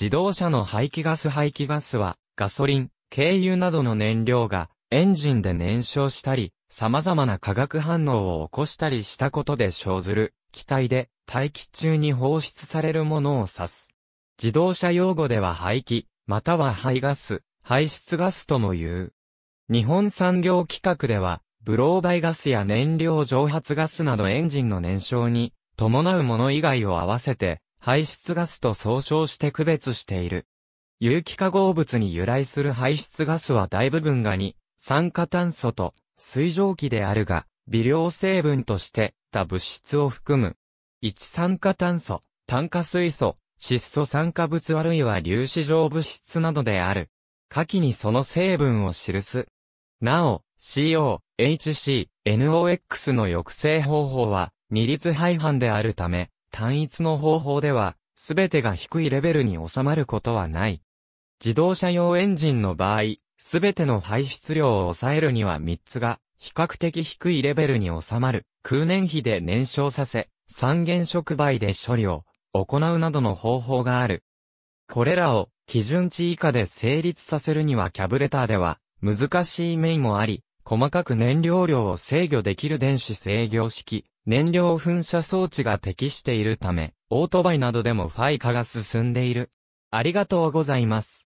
自動車の排気ガス排気ガスは、ガソリン、軽油などの燃料が、エンジンで燃焼したり、様々な化学反応を起こしたりしたことで生ずる、気体で、大気中に放出されるものを指す。自動車用語では排気、または排ガス、排出ガスとも言う。日本産業規格では、ブローバイガスや燃料蒸発ガスなどエンジンの燃焼に伴うもの以外を合わせて、排出ガスと総称して区別している。有機化合物に由来する排出ガスは大部分が2、酸化炭素と水蒸気であるが、微量成分としてた物質を含む。一酸化炭素、炭化水素、窒素酸化物あるいは粒子状物質などである。下記にその成分を記す。なお、CO、HC、NOx の抑制方法は、二律背反であるため、単一の方法では、すべてが低いレベルに収まることはない。自動車用エンジンの場合、すべての排出量を抑えるには3つが、比較的低いレベルに収まる、空燃費で燃焼させ、三原触媒で処理を行うなどの方法がある。これらを基準値以下で成立させるにはキャブレターでは難しい面もあり、細かく燃料量を制御できる電子制御式燃料噴射装置が適しているため、オートバイなどでもファイ化が進んでいる。ありがとうございます。